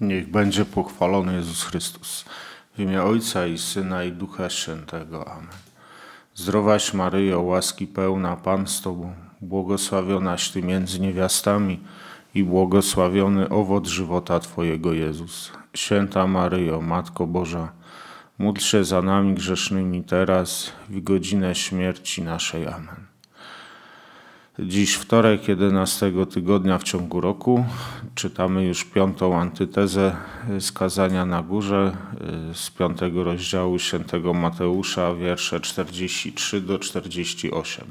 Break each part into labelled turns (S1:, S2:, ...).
S1: Niech będzie pochwalony Jezus Chrystus. W imię Ojca i Syna i Ducha Świętego. Amen. Zdrowaś Maryjo, łaski pełna, Pan z Tobą, błogosławionaś Ty między niewiastami i błogosławiony owoc żywota Twojego Jezus. Święta Maryjo, Matko Boża, módl się za nami grzesznymi teraz w godzinę śmierci naszej. Amen. Dziś wtorek 11 tygodnia w ciągu roku czytamy już piątą antytezę skazania na górze y, z piątego rozdziału świętego Mateusza, wiersze 43 do 48.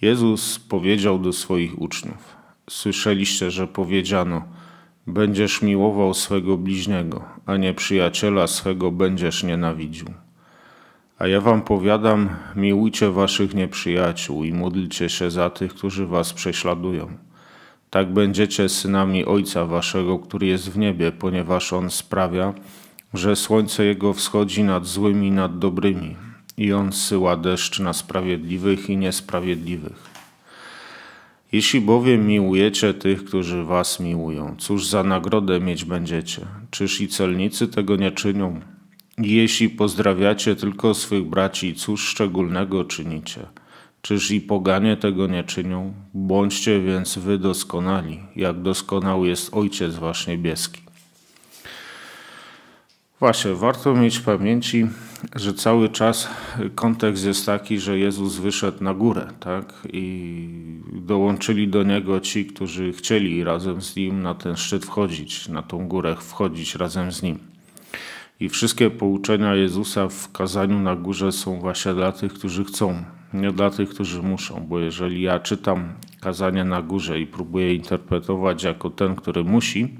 S1: Jezus powiedział do swoich uczniów: Słyszeliście, że powiedziano: Będziesz miłował swego bliźniego, a nieprzyjaciela swego będziesz nienawidził. A ja wam powiadam, miłujcie waszych nieprzyjaciół i módlcie się za tych, którzy was prześladują. Tak będziecie synami Ojca Waszego, który jest w niebie, ponieważ On sprawia, że słońce Jego wschodzi nad złymi i nad dobrymi, i On syła deszcz na sprawiedliwych i niesprawiedliwych. Jeśli bowiem miłujecie tych, którzy was miłują, cóż za nagrodę mieć będziecie? Czyż i celnicy tego nie czynią? Jeśli pozdrawiacie tylko swych braci, cóż szczególnego czynicie? Czyż i poganie tego nie czynią? Bądźcie więc wy doskonali, jak doskonał jest Ojciec Wasz Niebieski. Właśnie, warto mieć w pamięci, że cały czas kontekst jest taki, że Jezus wyszedł na górę, tak? I dołączyli do Niego ci, którzy chcieli razem z Nim na ten szczyt wchodzić, na tą górę wchodzić razem z Nim. I wszystkie pouczenia Jezusa w kazaniu na górze są właśnie dla tych, którzy chcą, nie dla tych, którzy muszą. Bo jeżeli ja czytam kazanie na górze i próbuję interpretować jako ten, który musi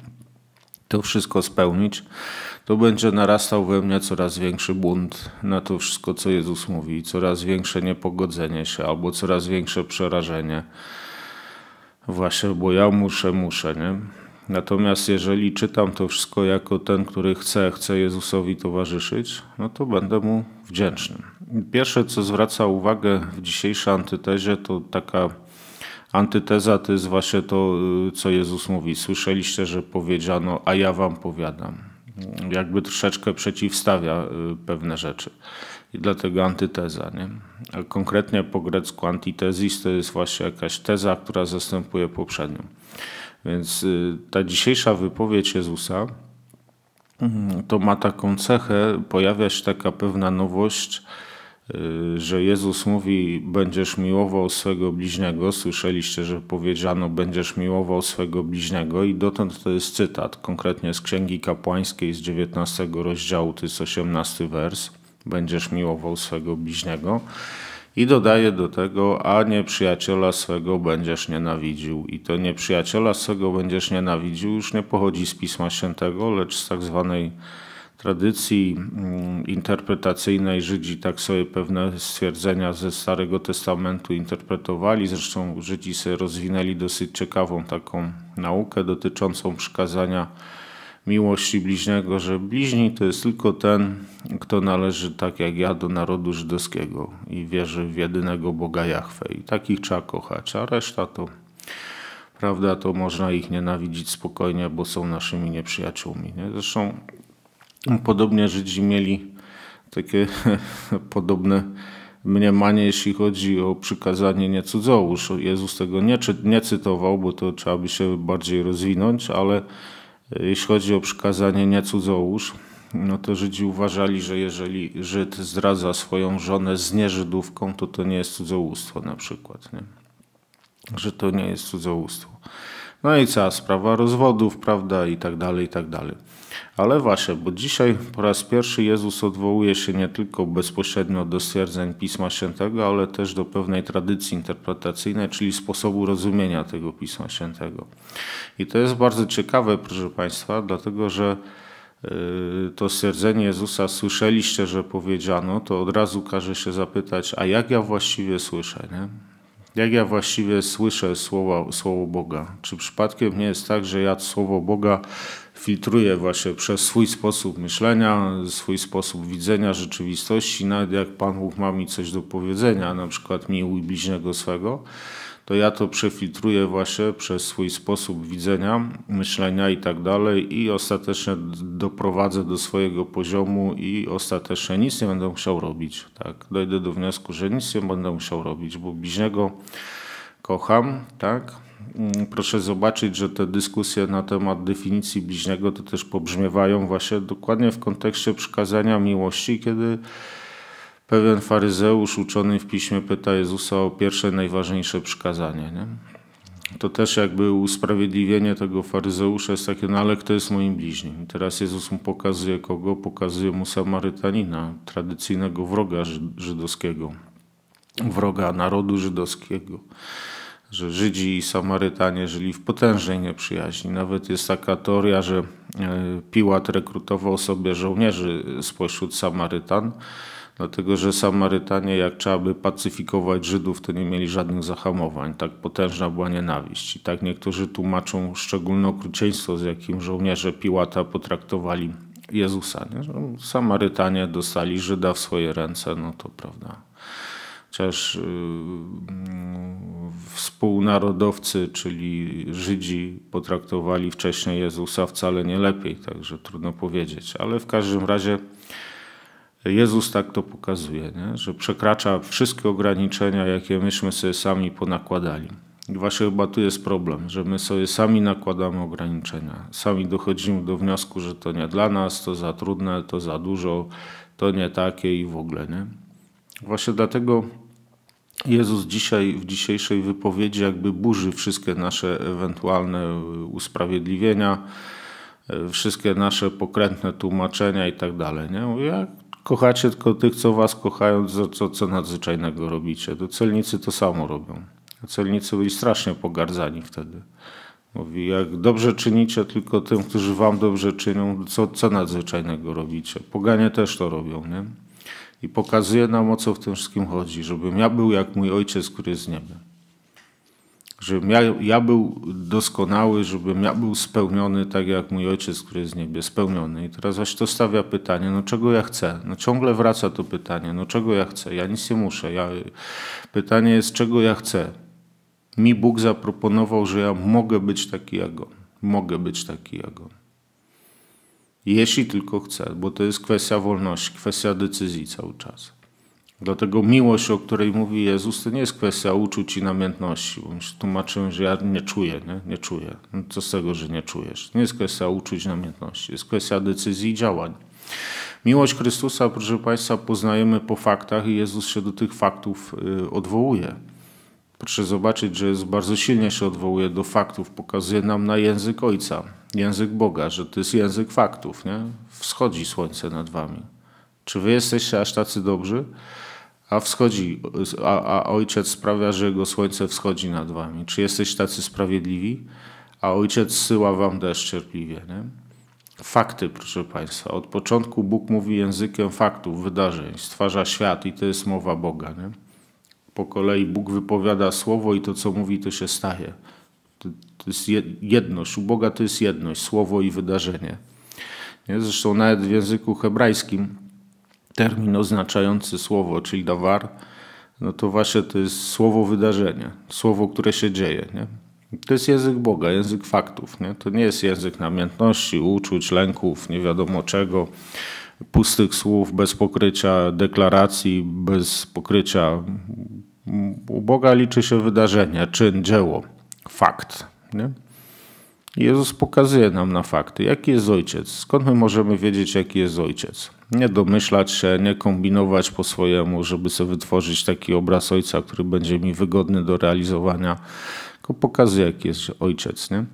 S1: to wszystko spełnić, to będzie narastał we mnie coraz większy bunt na to wszystko, co Jezus mówi, coraz większe niepogodzenie się albo coraz większe przerażenie. Właśnie, bo ja muszę, muszę, nie? Natomiast jeżeli czytam to wszystko jako ten, który chce, chce Jezusowi towarzyszyć, no to będę mu wdzięczny. Pierwsze, co zwraca uwagę w dzisiejszej antytezie, to taka antyteza to jest właśnie to, y, co Jezus mówi. Słyszeliście, że powiedziano, a ja wam powiadam. Jakby troszeczkę przeciwstawia y, pewne rzeczy. I dlatego antyteza. Nie? A konkretnie po grecku antitezis to jest właśnie jakaś teza, która zastępuje poprzednią. Więc y, ta dzisiejsza wypowiedź Jezusa mm, to ma taką cechę, pojawia się taka pewna nowość, y, że Jezus mówi: Będziesz miłował swego bliźniego. Słyszeliście, że powiedziano: Będziesz miłował swego bliźniego, i dotąd to jest cytat, konkretnie z Księgi Kapłańskiej z 19 rozdziału, to jest 18 wers: Będziesz miłował swego bliźniego. I dodaje do tego, a nieprzyjaciela swego będziesz nienawidził. I to nieprzyjaciela swego będziesz nienawidził już nie pochodzi z Pisma Świętego, lecz z tak zwanej tradycji mm, interpretacyjnej Żydzi tak sobie pewne stwierdzenia ze Starego Testamentu interpretowali. Zresztą Żydzi sobie rozwinęli dosyć ciekawą taką naukę dotyczącą przykazania miłości bliźniego, że bliźni to jest tylko ten, kto należy tak jak ja do narodu żydowskiego i wierzy w jedynego Boga Jahwe. I takich trzeba kochać, a reszta to, prawda, to można ich nienawidzić spokojnie, bo są naszymi nieprzyjaciółmi. Nie? Zresztą podobnie Żydzi mieli takie podobne mniemanie, jeśli chodzi o przykazanie nie cudzołóż. Jezus tego nie, nie cytował, bo to trzeba by się bardziej rozwinąć, ale jeśli chodzi o przykazanie nie cudzołóż, no to Żydzi uważali, że jeżeli Żyd zdradza swoją żonę z nieżydówką, to to nie jest cudzołóstwo na przykład, nie? że to nie jest cudzołóstwo. No i cała sprawa rozwodów, prawda, i tak dalej, i tak dalej. Ale właśnie, bo dzisiaj po raz pierwszy Jezus odwołuje się nie tylko bezpośrednio do stwierdzeń Pisma Świętego, ale też do pewnej tradycji interpretacyjnej, czyli sposobu rozumienia tego Pisma Świętego. I to jest bardzo ciekawe, proszę Państwa, dlatego że y, to stwierdzenie Jezusa słyszeliście, że powiedziano, to od razu każe się zapytać, a jak ja właściwie słyszę, nie? Jak ja właściwie słyszę słowa, słowo Boga? Czy przypadkiem nie jest tak, że ja słowo Boga filtruje właśnie przez swój sposób myślenia, swój sposób widzenia rzeczywistości, nawet jak Pan Bóg ma mi coś do powiedzenia, na przykład miłuj bliźniego swego, to ja to przefiltruję właśnie przez swój sposób widzenia, myślenia i tak dalej i ostatecznie doprowadzę do swojego poziomu i ostatecznie nic nie będę musiał robić. Tak? Dojdę do wniosku, że nic nie będę musiał robić, bo bliźniego kocham, tak? Mm, proszę zobaczyć, że te dyskusje na temat definicji bliźniego to też pobrzmiewają właśnie dokładnie w kontekście przykazania miłości, kiedy pewien faryzeusz uczony w piśmie pyta Jezusa o pierwsze najważniejsze przykazanie. Nie? To też jakby usprawiedliwienie tego faryzeusza jest takie, no ale kto jest moim bliźnim? Teraz Jezus mu pokazuje kogo? Pokazuje mu Samarytanina, tradycyjnego wroga żydowskiego wroga narodu żydowskiego. Że Żydzi i Samarytanie żyli w potężnej nieprzyjaźni. Nawet jest taka teoria, że e, Piłat rekrutował sobie żołnierzy spośród Samarytan, dlatego że Samarytanie, jak trzeba by pacyfikować Żydów, to nie mieli żadnych zahamowań. Tak potężna była nienawiść. I tak niektórzy tłumaczą szczególne okrucieństwo, z jakim żołnierze Piłata potraktowali Jezusa. Nie? Samarytanie dostali Żyda w swoje ręce, no to prawda chociaż y, mm, współnarodowcy, czyli Żydzi, potraktowali wcześniej Jezusa wcale nie lepiej, także trudno powiedzieć. Ale w każdym razie Jezus tak to pokazuje, nie? że przekracza wszystkie ograniczenia, jakie myśmy sobie sami ponakładali. I właśnie chyba tu jest problem, że my sobie sami nakładamy ograniczenia. Sami dochodzimy do wniosku, że to nie dla nas, to za trudne, to za dużo, to nie takie i w ogóle. Nie? Właśnie dlatego Jezus dzisiaj w dzisiejszej wypowiedzi jakby burzy wszystkie nasze ewentualne usprawiedliwienia, e, wszystkie nasze pokrętne tłumaczenia i tak dalej. Nie? jak kochacie tylko tych, co was kochają, co, co nadzwyczajnego robicie. To celnicy to samo robią. Celnicy byli strasznie pogardzani wtedy. Mówi, jak dobrze czynicie tylko tym, którzy wam dobrze czynią, co, co nadzwyczajnego robicie. Poganie też to robią, nie? i pokazuje nam, o co w tym wszystkim chodzi, żebym ja był jak mój ojciec, który jest z nieba, Żebym ja, ja był doskonały, żebym ja był spełniony, tak jak mój ojciec, który jest z niebie, spełniony. I teraz właśnie to stawia pytanie, no czego ja chcę? No ciągle wraca to pytanie, no czego ja chcę? Ja nic nie muszę. Ja... Pytanie jest, czego ja chcę? Mi Bóg zaproponował, że ja mogę być taki jak On. Mogę być taki jak On. Jeśli tylko chce, bo to jest kwestia wolności, kwestia decyzji cały czas. Dlatego miłość, o której mówi Jezus, to nie jest kwestia uczuć i namiętności. Bo się tłumaczyłem, że ja nie czuję, nie, nie czuję. No co z tego, że nie czujesz? nie jest kwestia uczuć i namiętności, jest kwestia decyzji i działań. Miłość Chrystusa, proszę Państwa, poznajemy po faktach i Jezus się do tych faktów y, odwołuje. Proszę zobaczyć, że jest bardzo silnie się odwołuje do faktów, pokazuje nam na język Ojca, język Boga, że to jest język faktów. Nie? Wschodzi słońce nad wami. Czy wy jesteście aż tacy dobrzy? A wschodzi, a, a ojciec sprawia, że jego słońce wschodzi nad wami. Czy jesteście tacy sprawiedliwi? A ojciec syła wam deszcz cierpliwie. Nie? Fakty, proszę Państwa. Od początku Bóg mówi językiem faktów, wydarzeń, stwarza świat i to jest mowa Boga. Nie? po kolei Bóg wypowiada słowo i to, co mówi, to się staje. To, to jest jedność. U Boga to jest jedność, słowo i wydarzenie. Nie? Zresztą nawet w języku hebrajskim termin oznaczający słowo, czyli dawar, no to właśnie to jest słowo wydarzenie, słowo, które się dzieje. Nie? To jest język Boga, język faktów. Nie? To nie jest język namiętności, uczuć, lęków, nie wiadomo czego, pustych słów, bez pokrycia deklaracji, bez pokrycia u Boga liczy się wydarzenie, czyn, dzieło, fakt. Nie? Jezus pokazuje nam na fakty, jaki jest ojciec. Skąd my możemy wiedzieć, jaki jest ojciec? Nie domyślać się, nie kombinować po swojemu, żeby sobie wytworzyć taki obraz ojca, który będzie mi wygodny do realizowania, tylko pokazuje, jaki jest ojciec. Nie?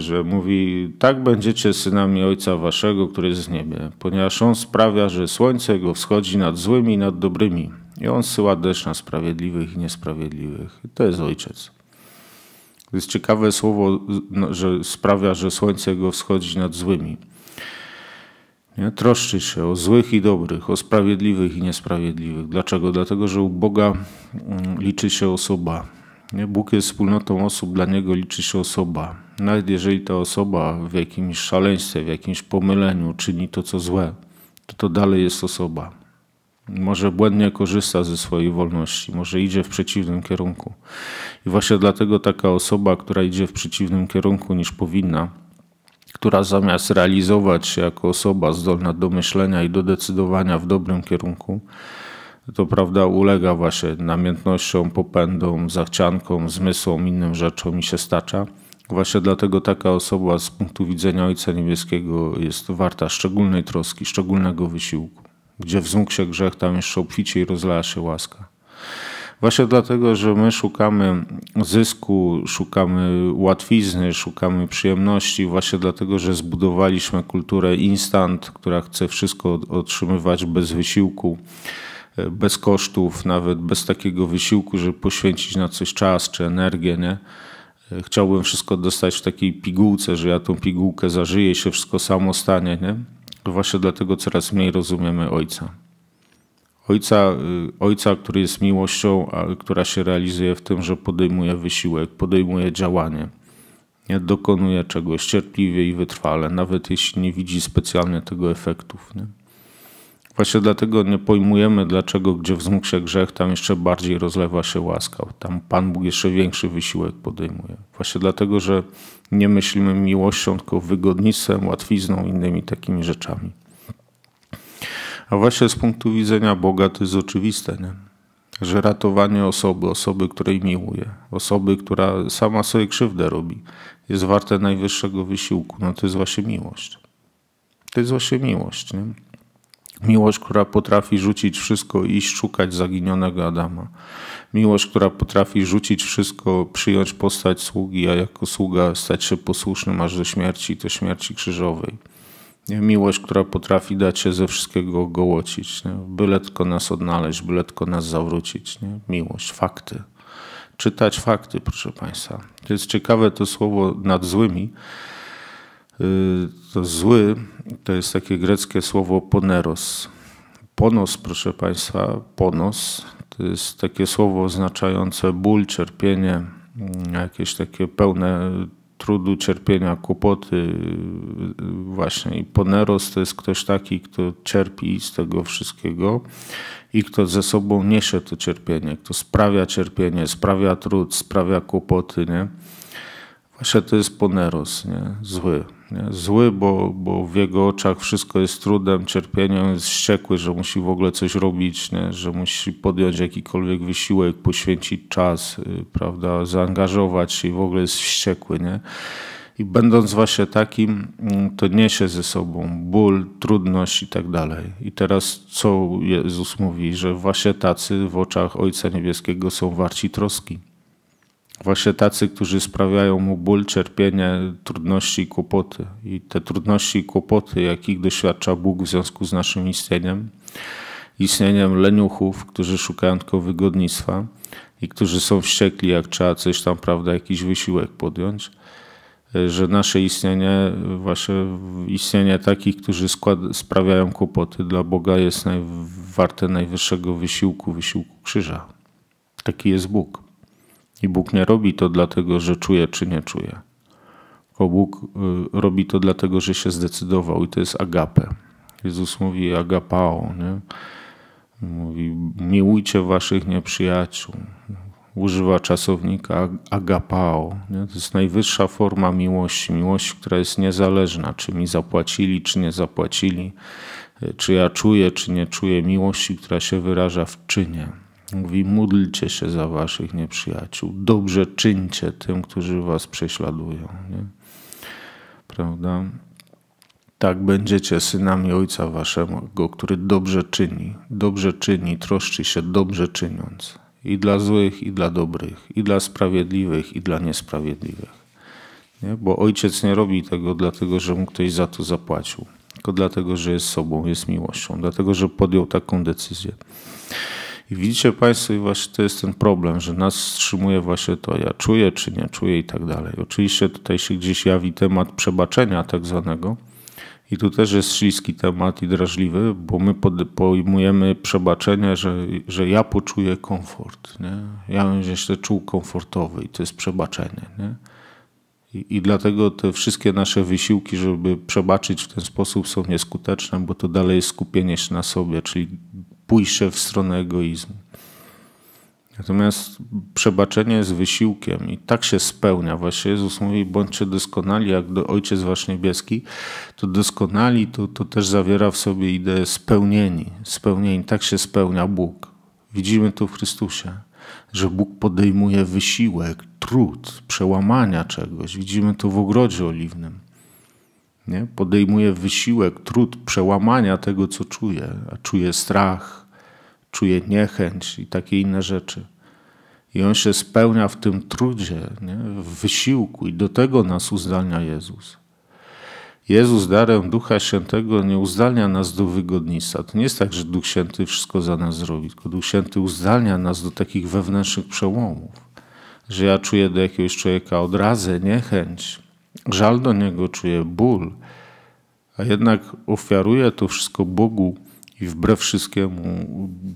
S1: Że mówi, tak będziecie synami ojca waszego, który jest w niebie, ponieważ on sprawia, że słońce go wschodzi nad złymi i nad dobrymi i on syła deszcz na sprawiedliwych i niesprawiedliwych. I to jest ojciec. To jest ciekawe słowo, no, że sprawia, że słońce go wschodzi nad złymi. Nie? Troszczy się o złych i dobrych, o sprawiedliwych i niesprawiedliwych. Dlaczego? Dlatego, że u Boga mm, liczy się osoba. Nie? Bóg jest wspólnotą osób, dla Niego liczy się osoba. Nawet jeżeli ta osoba w jakimś szaleństwie, w jakimś pomyleniu czyni to, co złe, to to dalej jest osoba może błędnie korzysta ze swojej wolności, może idzie w przeciwnym kierunku. I właśnie dlatego taka osoba, która idzie w przeciwnym kierunku niż powinna, która zamiast realizować się jako osoba zdolna do myślenia i do decydowania w dobrym kierunku, to prawda ulega właśnie namiętnościom, popędom, zachciankom, zmysłom, innym rzeczom i się stacza. Właśnie dlatego taka osoba z punktu widzenia Ojca Niebieskiego jest warta szczególnej troski, szczególnego wysiłku. Gdzie wzmógł się grzech, tam jeszcze obficiej rozlała się łaska. Właśnie dlatego, że my szukamy zysku, szukamy łatwizny, szukamy przyjemności, właśnie dlatego, że zbudowaliśmy kulturę instant, która chce wszystko otrzymywać bez wysiłku, bez kosztów, nawet bez takiego wysiłku, żeby poświęcić na coś czas czy energię. Nie? Chciałbym wszystko dostać w takiej pigułce, że ja tą pigułkę zażyję i się wszystko samo stanie. Nie? Właśnie dlatego coraz mniej rozumiemy Ojca. Ojca, y, ojca, który jest miłością, a która się realizuje w tym, że podejmuje wysiłek, podejmuje działanie. Nie dokonuje czegoś cierpliwie i wytrwale, nawet jeśli nie widzi specjalnie tego efektów. Nie? Właśnie dlatego nie pojmujemy, dlaczego gdzie wzmógł się grzech, tam jeszcze bardziej rozlewa się łaska. Tam Pan Bóg jeszcze większy wysiłek podejmuje. Właśnie dlatego, że nie myślimy miłością, tylko wygodnictwem, łatwizną, innymi takimi rzeczami. A właśnie z punktu widzenia Boga to jest oczywiste, nie? że ratowanie osoby, osoby, której miłuje, osoby, która sama sobie krzywdę robi, jest warte najwyższego wysiłku. No to jest właśnie miłość. To jest właśnie miłość. Nie? Miłość, która potrafi rzucić wszystko i szukać zaginionego Adama. Miłość, która potrafi rzucić wszystko, przyjąć postać sługi, a jako sługa stać się posłusznym aż do śmierci, to śmierci krzyżowej. Miłość, która potrafi dać się ze wszystkiego gołocić, nie? byle tylko nas odnaleźć, byle tylko nas zawrócić. Nie? Miłość, fakty. Czytać fakty, proszę Państwa. To jest ciekawe to słowo nad złymi Y, to zły to jest takie greckie słowo poneros. Ponos, proszę Państwa, ponos to jest takie słowo oznaczające ból, cierpienie, mm, jakieś takie pełne trudu, cierpienia, kłopoty. Y, właśnie i poneros to jest ktoś taki, kto cierpi z tego wszystkiego i kto ze sobą niesie to cierpienie, kto sprawia cierpienie, sprawia trud, sprawia kłopoty, nie? to jest poneros, nie? zły. Nie? Zły, bo, bo w jego oczach wszystko jest trudem, cierpieniem, jest wściekły, że musi w ogóle coś robić, nie? że musi podjąć jakikolwiek wysiłek, poświęcić czas, y, prawda? zaangażować się i w ogóle jest wściekły. Nie? I będąc właśnie takim, mm, to niesie ze sobą ból, trudność i tak dalej. I teraz co Jezus mówi, że właśnie tacy w oczach Ojca Niebieskiego są warci troski. Właśnie tacy, którzy sprawiają mu ból, cierpienie, trudności i kłopoty. I te trudności i kłopoty, jakich doświadcza Bóg w związku z naszym istnieniem, istnieniem leniuchów, którzy szukają tylko wygodnictwa i którzy są wściekli, jak trzeba coś tam, prawda, jakiś wysiłek podjąć, że nasze istnienie, właśnie istnienie takich, którzy skład, sprawiają kłopoty dla Boga jest naj, warte najwyższego wysiłku, wysiłku krzyża. Taki jest Bóg. I Bóg nie robi to dlatego, że czuje czy nie czuje. Bo Bóg y, robi to dlatego, że się zdecydował i to jest agape. Jezus mówi agapao, nie? Mówi miłujcie waszych nieprzyjaciół. Używa czasownika agapao. Nie? To jest najwyższa forma miłości. Miłość, która jest niezależna, czy mi zapłacili, czy nie zapłacili, y, czy ja czuję, czy nie czuję. Miłości, która się wyraża w czynie. Mówi, módlcie się za waszych nieprzyjaciół, dobrze czyńcie tym, którzy was prześladują. Nie? Prawda? Tak będziecie synami Ojca Waszego, który dobrze czyni, dobrze czyni, troszczy się dobrze czyniąc. I dla złych, i dla dobrych, i dla sprawiedliwych, i dla niesprawiedliwych. Nie? Bo Ojciec nie robi tego dlatego, że mu ktoś za to zapłacił, tylko dlatego, że jest sobą, jest miłością, dlatego, że podjął taką decyzję. I widzicie Państwo, i właśnie to jest ten problem, że nas wstrzymuje właśnie to, ja czuję czy nie czuję i tak dalej. Oczywiście tutaj się gdzieś jawi temat przebaczenia tak zwanego. I tu też jest śliski temat i drażliwy, bo my pojmujemy przebaczenie, że, że ja poczuję komfort. Nie? Ja będę się czuł komfortowy i to jest przebaczenie. Nie? I, I dlatego te wszystkie nasze wysiłki, żeby przebaczyć w ten sposób są nieskuteczne, bo to dalej jest skupienie się na sobie, czyli pójście w stronę egoizmu. Natomiast przebaczenie jest wysiłkiem i tak się spełnia. Właśnie Jezus mówi, bądźcie doskonali, jak do Ojciec Wasz Niebieski. To doskonali to, to też zawiera w sobie ideę spełnieni. Spełnieni, tak się spełnia Bóg. Widzimy to w Chrystusie, że Bóg podejmuje wysiłek, trud, przełamania czegoś. Widzimy to w ogrodzie oliwnym. Nie? podejmuje wysiłek, trud przełamania tego, co czuje, a czuje strach, czuje niechęć i takie inne rzeczy. I on się spełnia w tym trudzie, nie? w wysiłku, i do tego nas uzdalnia Jezus. Jezus darem Ducha Świętego nie uzdalnia nas do wygodnictwa. To nie jest tak, że Duch Święty wszystko za nas zrobi, tylko Duch Święty uzdalnia nas do takich wewnętrznych przełomów, że ja czuję do jakiegoś człowieka odrazę, niechęć, żal do niego, czuję ból, a jednak ofiaruję to wszystko Bogu i wbrew wszystkiemu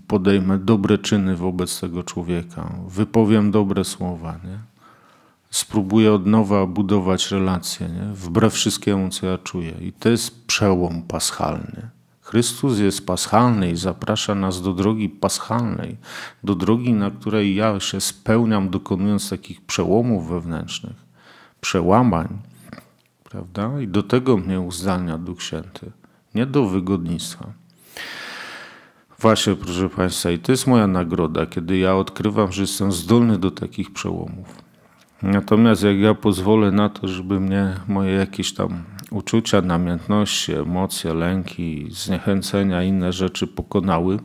S1: podejmę dobre czyny wobec tego człowieka, wypowiem dobre słowa, nie? spróbuję od nowa budować relacje, nie? wbrew wszystkiemu, co ja czuję. I to jest przełom paschalny. Chrystus jest paschalny i zaprasza nas do drogi paschalnej, do drogi, na której ja się spełniam, dokonując takich przełomów wewnętrznych przełamań, prawda? I do tego mnie uzdalnia Duch Święty, nie do wygodnictwa. Właśnie, proszę Państwa, i to jest moja nagroda, kiedy ja odkrywam, że jestem zdolny do takich przełomów. Natomiast jak ja pozwolę na to, żeby mnie moje jakieś tam uczucia, namiętności, emocje, lęki, zniechęcenia, inne rzeczy pokonały,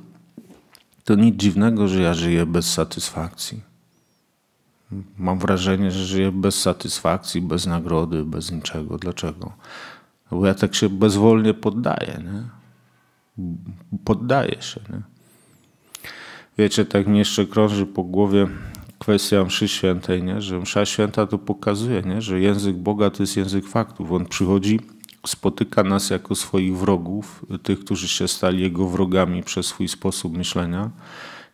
S1: to nic dziwnego, że ja żyję bez satysfakcji. Mam wrażenie, że żyję bez satysfakcji, bez nagrody, bez niczego. Dlaczego? Bo ja tak się bezwolnie poddaję. Nie? Poddaję się. Nie? Wiecie, tak mnie jeszcze krąży po głowie kwestia mszy świętej, nie? że msza święta to pokazuje, nie? że język Boga to jest język faktów. On przychodzi, spotyka nas jako swoich wrogów, tych, którzy się stali jego wrogami przez swój sposób myślenia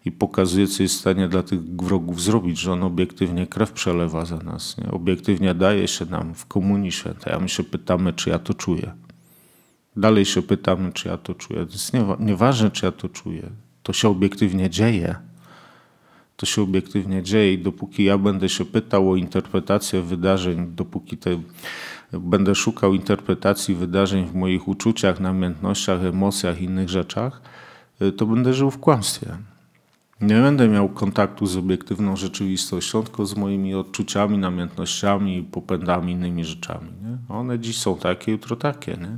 S1: i pokazuje, co jest w stanie dla tych wrogów zrobić, że on obiektywnie krew przelewa za nas, nie? obiektywnie daje się nam w Komunii Świętej, a my się pytamy, czy ja to czuję. Dalej się pytamy, czy ja to czuję. To jest niewa nieważne, czy ja to czuję. To się obiektywnie dzieje. To się obiektywnie dzieje i dopóki ja będę się pytał o interpretację wydarzeń, dopóki te będę szukał interpretacji wydarzeń w moich uczuciach, namiętnościach, emocjach, innych rzeczach, y, to będę żył w kłamstwie. Nie będę miał kontaktu z obiektywną rzeczywistością, tylko z moimi odczuciami, namiętnościami, popędami, innymi rzeczami. Nie? One dziś są takie, jutro takie. Nie?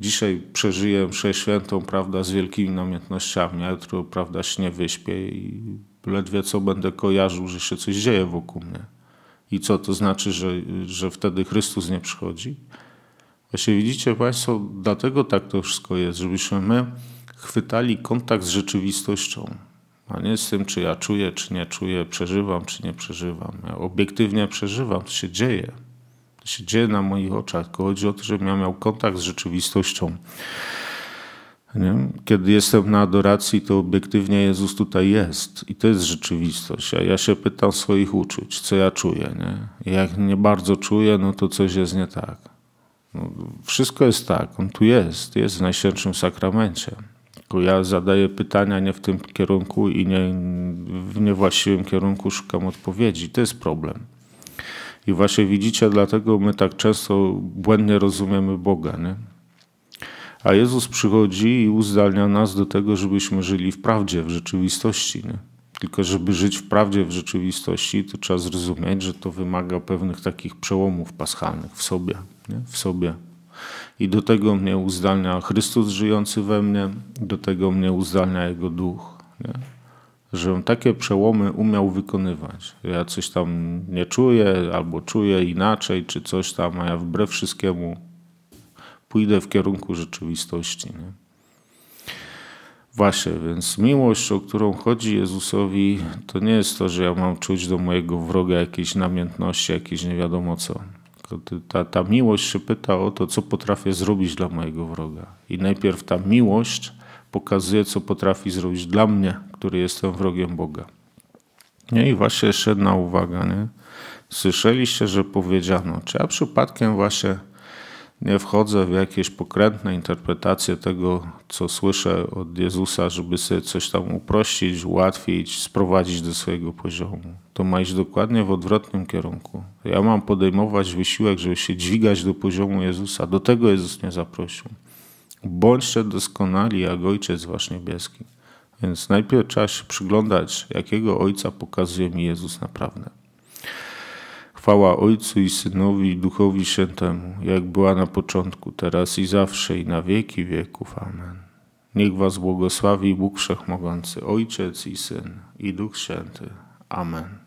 S1: Dzisiaj przeżyję przeświętą, prawda, z wielkimi namiętnościami, a jutro, prawda, się nie wyśpię i ledwie co będę kojarzył, że się coś dzieje wokół mnie. I co to znaczy, że, że wtedy Chrystus nie przychodzi? Właśnie widzicie Państwo, dlatego tak to wszystko jest, żebyśmy my chwytali kontakt z rzeczywistością, a nie z tym, czy ja czuję, czy nie czuję, przeżywam, czy nie przeżywam. Ja obiektywnie przeżywam, to się dzieje. To się dzieje na moich oczach. Tylko chodzi o to, żebym ja miał kontakt z rzeczywistością. Nie? Kiedy jestem na adoracji, to obiektywnie Jezus tutaj jest i to jest rzeczywistość. A ja się pytam swoich uczuć, co ja czuję. Nie? Jak nie bardzo czuję, no to coś jest nie tak. No, wszystko jest tak, On tu jest, jest w Najświętszym Sakramencie. Tylko ja zadaję pytania nie w tym kierunku i nie, w niewłaściwym kierunku szukam odpowiedzi. To jest problem. I właśnie widzicie, dlatego my tak często błędnie rozumiemy Boga. Nie? A Jezus przychodzi i uzdalnia nas do tego, żebyśmy żyli w prawdzie, w rzeczywistości. Nie? Tylko żeby żyć w prawdzie, w rzeczywistości, to trzeba zrozumieć, że to wymaga pewnych takich przełomów paschalnych w sobie. Nie? W sobie i do tego mnie uzdalnia Chrystus żyjący we mnie, do tego mnie uzdalnia Jego Duch. Nie? Że on takie przełomy umiał wykonywać. Ja coś tam nie czuję, albo czuję inaczej, czy coś tam, a ja wbrew wszystkiemu pójdę w kierunku rzeczywistości. Nie? Właśnie, więc miłość, o którą chodzi Jezusowi, to nie jest to, że ja mam czuć do mojego wroga jakieś namiętności, jakieś nie wiadomo co ta, ta miłość się pyta o to, co potrafię zrobić dla mojego wroga. I najpierw ta miłość pokazuje, co potrafi zrobić dla mnie, który jestem wrogiem Boga. Nie? No I właśnie jeszcze jedna uwaga. Nie? Słyszeliście, że powiedziano, czy ja przypadkiem właśnie nie wchodzę w jakieś pokrętne interpretacje tego, co słyszę od Jezusa, żeby sobie coś tam uprościć, ułatwić, sprowadzić do swojego poziomu. To ma iść dokładnie w odwrotnym kierunku. Ja mam podejmować wysiłek, żeby się dźwigać do poziomu Jezusa. Do tego Jezus mnie zaprosił. Bądźcie doskonali, jak Ojciec Wasz Niebieski. Więc najpierw trzeba się przyglądać, jakiego Ojca pokazuje mi Jezus naprawdę. Chwała Ojcu i Synowi i Duchowi Świętemu, jak była na początku, teraz i zawsze i na wieki wieków. Amen. Niech was błogosławi Bóg Wszechmogący, Ojciec i Syn i Duch Święty. Amen.